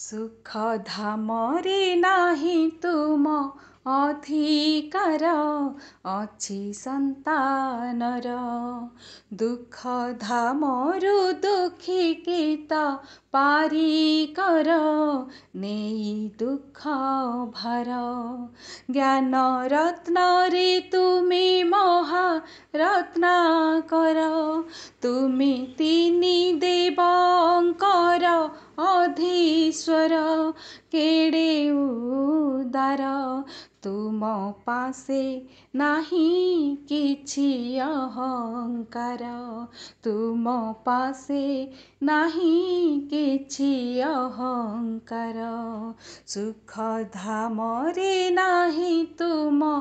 ସୁଖ ଧାମରେ ନାହିଁ ତୁମ ଅଧିକାର ଅଛି ସନ୍ତାନର ଦୁଃଖ ଧାମରୁ ଦୁଃଖୀକି ତ ପାରିକର ନେଇ ଦୁଃଖ ଭାର ଜ୍ଞାନ ରତ୍ନରେ ତୁମେ ମହା ରତ୍ନାକର ତୁମେ ତିନି ଦେବଙ୍କର ଅଧୀଶ୍ୱର କେଡ଼େ ଉଦାର ତୁମ ପାଶେ ନାହିଁ କିଛି ଅହଙ୍କାର ତୁମ ପାଶେ ନାହିଁ କିଛି ଅହଙ୍କାର ସୁଖ ଧାମରେ ନାହିଁ ତୁମ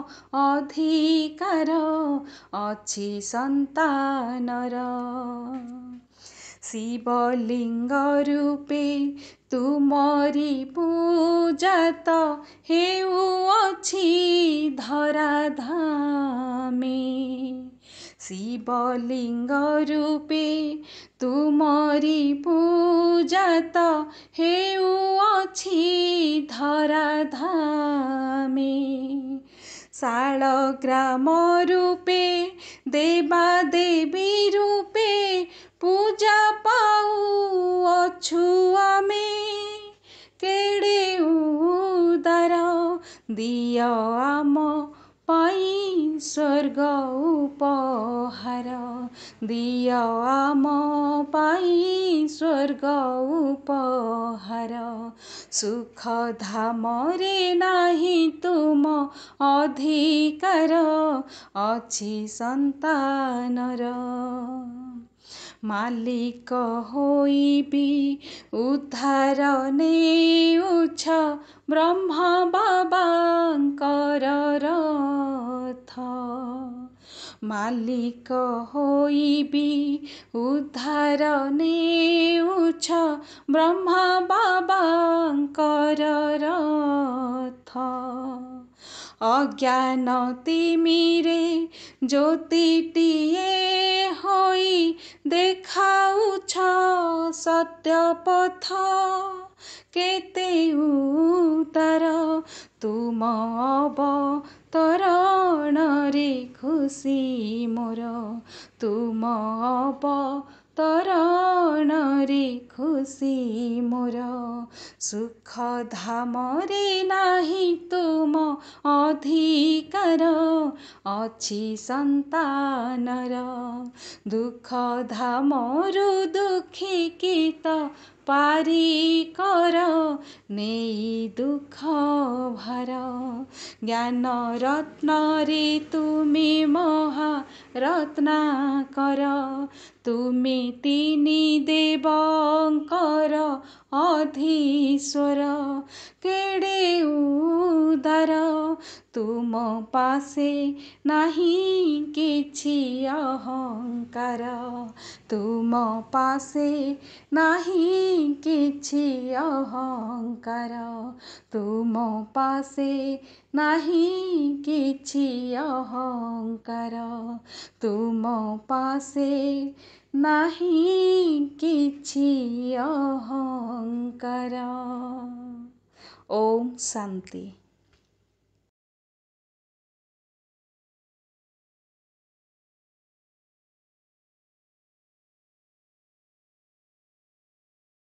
ଅଧିକାର ଅଛି ସନ୍ତାନର শিবলিঙ্গ রূপে তুমরি পূজাত হেউছি ধরাধামে শিবলিঙ্গ রূপে তুমরি পূজাত হেউছি ধরাধামে ଶାଳଗ୍ରାମ ରୂପେ ଦେବା ଦେବୀ ରୂପେ ପୂଜା ପାଉଅଛୁ ଆମେ କେଡ଼େ ଉଦାର ଦିଅ ଆମ ପାଇଁ स्वर्ग उपहार दियाम पाई स्वर्ग उपहार सुख धाम रे नाही तुम अधिकार अच्छी संतान र मालिक उद्धार नै उछ ब्रह्म बाबा मालिक उद्धार नै उछ ब्रह्म बाबा অজ্ঞান অজ্ঞানতিমিরে জ্যোতিটিয়ে হৈ দেখাউছ সত্য পথ কেতে উতার তুম অবতরণরে খুশি মোর তুম অব ତରଣରେ ଖୁସି ମୋର ସୁଖ ଧାମରେ ନାହିଁ ତୁମ ଅଧିକାର ଅଛି ସନ୍ତାନର ଦୁଃଖ ଧାମରୁ ଦୁଃଖୀ କି ତ ପାରି କର ନେଇ ଦୁଃଖ ଭର ଜ୍ଞାନ ରତ୍ନରେ ତୁମେ ମହା ରତ୍ନାକର ତୁମେ ତିନି ଦେବଙ୍କର ଅଧୀଶ୍ୱର କେଡ଼େ ଉଦାର ତୁମ ପାଶେ ନାହିଁ କିଛି ଅହଙ୍କାର ତୁମ ପାଶେ ନାହିଁ କିଛି ଅହଙ୍କାର ତୁମ ପାଶେ ନାହିଁ କିଛି ଅହଙ୍କାର ତୁମ ପାଶେ ନାହିଁ କିଛି ଅହଙ୍କାର ଓମ୍ ଶାନ୍ତି